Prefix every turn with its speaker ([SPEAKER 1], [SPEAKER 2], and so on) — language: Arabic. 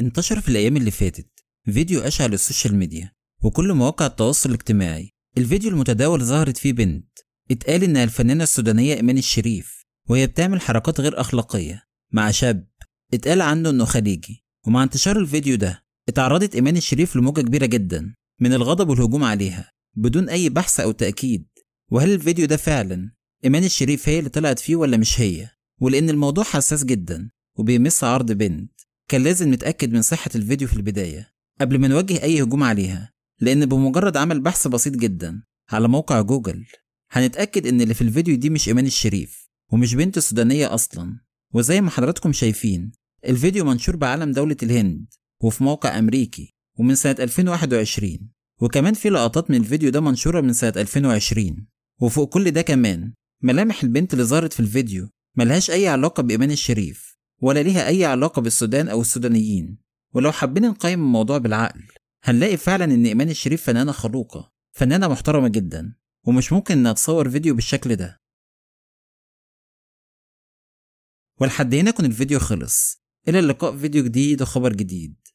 [SPEAKER 1] انتشر في الأيام اللي فاتت فيديو أشع للسوشيال ميديا وكل مواقع التواصل الاجتماعي الفيديو المتداول ظهرت فيه بنت اتقال إنها الفنانة السودانية إيمان الشريف وهي بتعمل حركات غير أخلاقية مع شاب اتقال عنه إنه خليجي ومع انتشار الفيديو ده اتعرضت إيمان الشريف لموجة كبيرة جدا من الغضب والهجوم عليها بدون أي بحث أو تأكيد وهل الفيديو ده فعلا إيمان الشريف هي اللي طلعت فيه ولا مش هي ولأن الموضوع حساس جدا وبيمس عرض بنت كان لازم نتأكد من صحة الفيديو في البداية قبل ما نوجه أي هجوم عليها لأن بمجرد عمل بحث بسيط جدا على موقع جوجل هنتأكد إن اللي في الفيديو دي مش إيمان الشريف ومش بنت سودانية أصلا وزي ما حضراتكم شايفين الفيديو منشور بعلم دولة الهند وفي موقع أمريكي ومن سنة 2021 وكمان في لقطات من الفيديو ده منشورة من سنة 2020 وفوق كل ده كمان ملامح البنت اللي ظهرت في الفيديو ملهاش أي علاقة بإيمان الشريف ولا ليها أي علاقة بالسودان أو السودانيين ولو حبينا نقيم الموضوع بالعقل هنلاقي فعلا إن إيمان الشريف فنانة خلوقة فنانة محترمة جدا ومش ممكن إنها تصور فيديو بالشكل ده ولحد هنا يكون الفيديو خلص إلى اللقاء فيديو جديد وخبر جديد